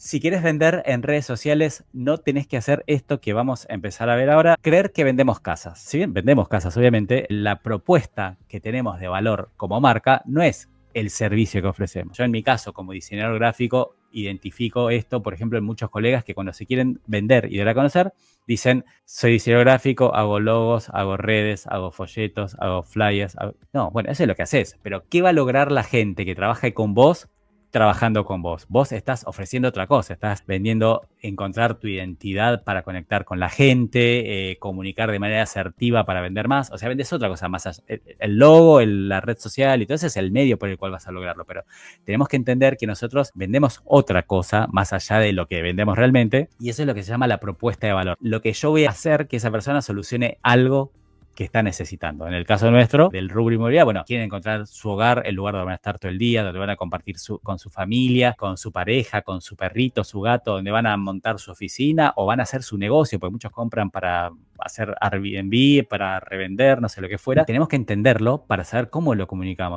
Si quieres vender en redes sociales, no tenés que hacer esto que vamos a empezar a ver ahora, creer que vendemos casas. Si bien vendemos casas, obviamente, la propuesta que tenemos de valor como marca no es el servicio que ofrecemos. Yo en mi caso, como diseñador gráfico, identifico esto, por ejemplo, en muchos colegas que cuando se quieren vender y dar a conocer, dicen, soy diseñador gráfico, hago logos, hago redes, hago folletos, hago flyers. No, bueno, eso es lo que haces, pero ¿qué va a lograr la gente que trabaja con vos trabajando con vos. Vos estás ofreciendo otra cosa, estás vendiendo encontrar tu identidad para conectar con la gente, eh, comunicar de manera asertiva para vender más. O sea, vendes otra cosa más. Allá. El, logo, la red social y todo eso es el medio por el cual vas a lograrlo. Pero tenemos que entender que nosotros vendemos otra cosa más allá de lo que vendemos realmente. Y eso es lo que se llama la propuesta de valor. Lo que yo voy a hacer que esa persona solucione algo que está necesitando. En el caso nuestro, del rubro inmobiliario, bueno, quieren encontrar su hogar, el lugar donde van a estar todo el día, donde van a compartir con su familia, con su pareja, con su perrito, su gato, donde van a montar su oficina o van a hacer su negocio, porque muchos compran para hacer Airbnb, para revender, no sé lo que fuera. Tenemos que entenderlo para saber cómo lo comunicamos.